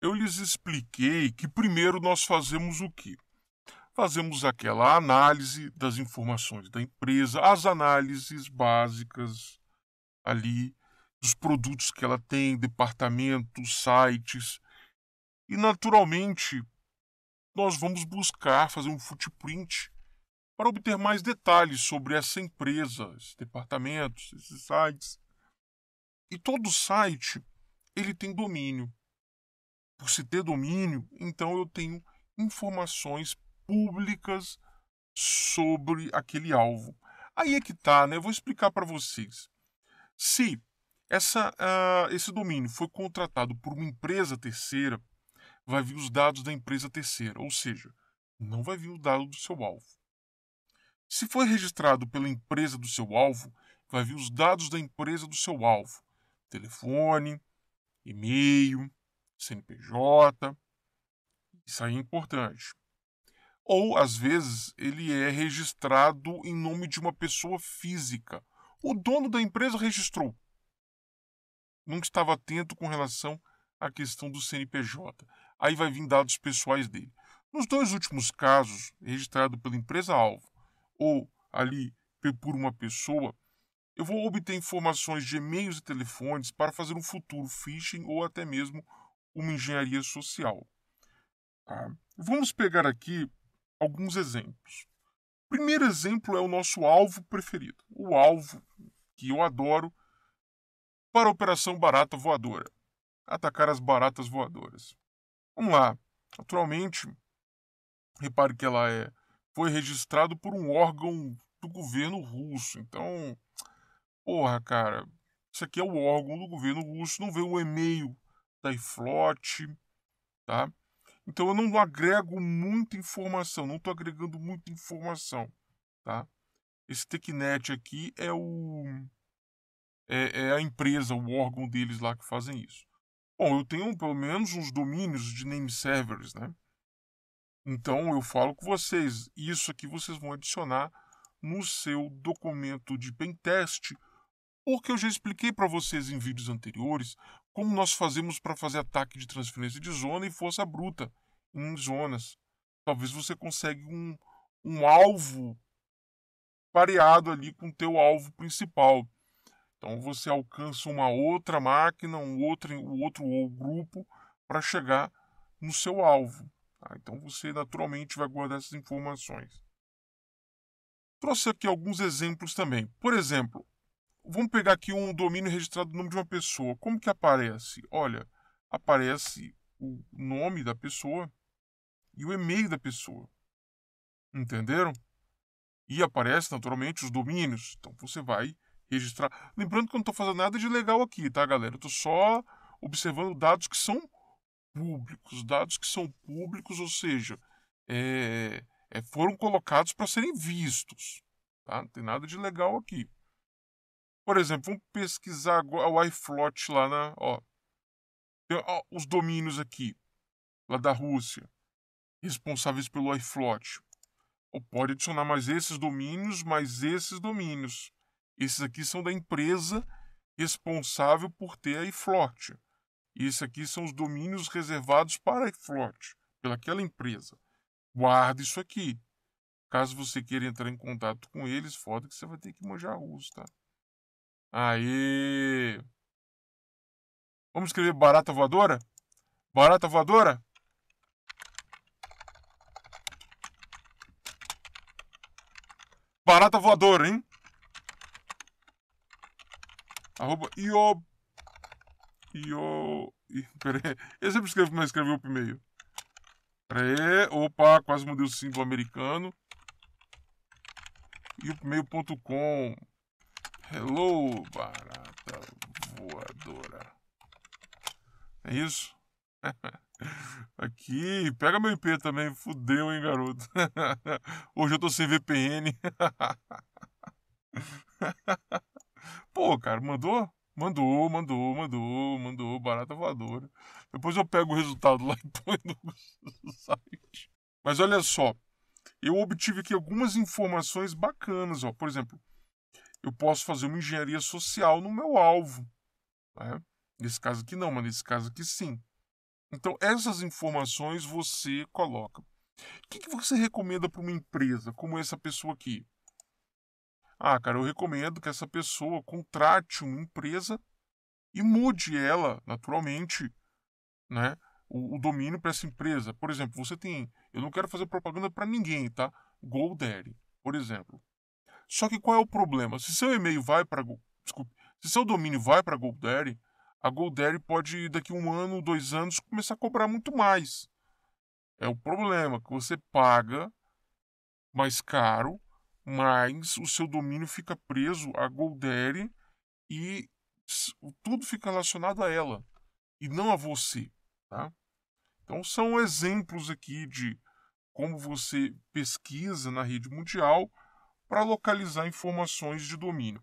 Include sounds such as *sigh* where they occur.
eu lhes expliquei que primeiro nós fazemos o quê? Fazemos aquela análise das informações da empresa, as análises básicas ali, dos produtos que ela tem, departamentos, sites. E naturalmente nós vamos buscar fazer um footprint para obter mais detalhes sobre essa empresa, esses departamentos, esses sites. E todo site ele tem domínio por se ter domínio, então eu tenho informações públicas sobre aquele alvo. Aí é que tá, né? Eu vou explicar para vocês. Se essa, uh, esse domínio foi contratado por uma empresa terceira, vai vir os dados da empresa terceira, ou seja, não vai vir o dado do seu alvo. Se foi registrado pela empresa do seu alvo, vai vir os dados da empresa do seu alvo: telefone, e-mail, CNPJ. Isso aí é importante. Ou, às vezes, ele é registrado em nome de uma pessoa física. O dono da empresa registrou. Nunca estava atento com relação à questão do CNPJ. Aí vai vir dados pessoais dele. Nos dois últimos casos, registrado pela empresa-alvo ou ali por uma pessoa, eu vou obter informações de e-mails e telefones para fazer um futuro phishing ou até mesmo uma engenharia social. Tá? Vamos pegar aqui alguns exemplos. O primeiro exemplo é o nosso alvo preferido, o alvo que eu adoro para a Operação Barata Voadora atacar as baratas voadoras. Vamos lá. Naturalmente, repare que ela é, foi registrado por um órgão do governo russo. Então, porra, cara, isso aqui é o órgão do governo russo, não veio o e-mail da iFlot, tá? Então eu não agrego muita informação, não estou agregando muita informação, tá? Esse TechNet aqui é o é, é, a empresa, o órgão deles lá que fazem isso. Bom, eu tenho pelo menos uns domínios de name servers, né? Então eu falo com vocês, isso aqui vocês vão adicionar no seu documento de pentest, porque eu já expliquei para vocês em vídeos anteriores como nós fazemos para fazer ataque de transferência de zona e força bruta em zonas. Talvez você consiga um, um alvo pareado ali com o teu alvo principal. Então você alcança uma outra máquina, um outro, um outro ou grupo para chegar no seu alvo. Tá? Então você naturalmente vai guardar essas informações. Trouxe aqui alguns exemplos também. Por exemplo, Vamos pegar aqui um domínio registrado no nome de uma pessoa. Como que aparece? Olha, aparece o nome da pessoa e o e-mail da pessoa. Entenderam? E aparece naturalmente os domínios. Então você vai registrar. Lembrando que eu não estou fazendo nada de legal aqui, tá, galera? Eu estou só observando dados que são públicos. Dados que são públicos, ou seja, é, é, foram colocados para serem vistos. Tá? Não tem nada de legal aqui. Por exemplo, vamos pesquisar o iFlot lá na. Né? Ó, tem, ó, os domínios aqui, lá da Rússia, responsáveis pelo iFlot. Ou pode adicionar mais esses domínios, mais esses domínios. Esses aqui são da empresa responsável por ter iFlot. E esses aqui são os domínios reservados para iFlot, pelaquela empresa. Guarda isso aqui. Caso você queira entrar em contato com eles, foda que você vai ter que manjar russo, tá? Aí. Vamos escrever barata voadora? Barata voadora? Barata voadora, hein? Arroba io. Io. Pera aí. Eu sempre escrevo como escrevi o e-mail. Pera aí. Opa, quase mudei o símbolo americano. E Hello, barata voadora. É isso? *laughs* Aqui, pega meu IP também, fudeu, hein, garoto. *laughs* Hoje eu tô sem VPN. *laughs* Pô, cara, mandou? Mandou, mandou, mandou, mandou, barata voadora. Depois eu pego o resultado lá e põe no site. Mas olha só, eu obtive aqui algumas informações bacanas, ó. Por exemplo, eu posso fazer uma engenharia social no meu alvo. Né? Nesse caso aqui não, mas nesse caso aqui sim. Então, essas informações você coloca. O que, que você recomenda para uma empresa como essa pessoa aqui? Ah, cara, eu recomendo que essa pessoa contrate uma empresa e mude ela, naturalmente, né, o, o domínio para essa empresa. Por exemplo, você tem. Eu não quero fazer propaganda para ninguém, tá? GoDaddy, por exemplo. Só que qual é o problema? Se seu e-mail vai para desculpe, se seu domínio vai para GoDaddy, a GoDaddy pode daqui um ano, dois anos começar a cobrar muito mais. É o problema que você paga mais caro, mas o seu domínio fica preso a GoDaddy e tudo fica relacionado a ela e não a você, tá? Então são exemplos aqui de como você pesquisa na rede mundial para localizar informações de domínio.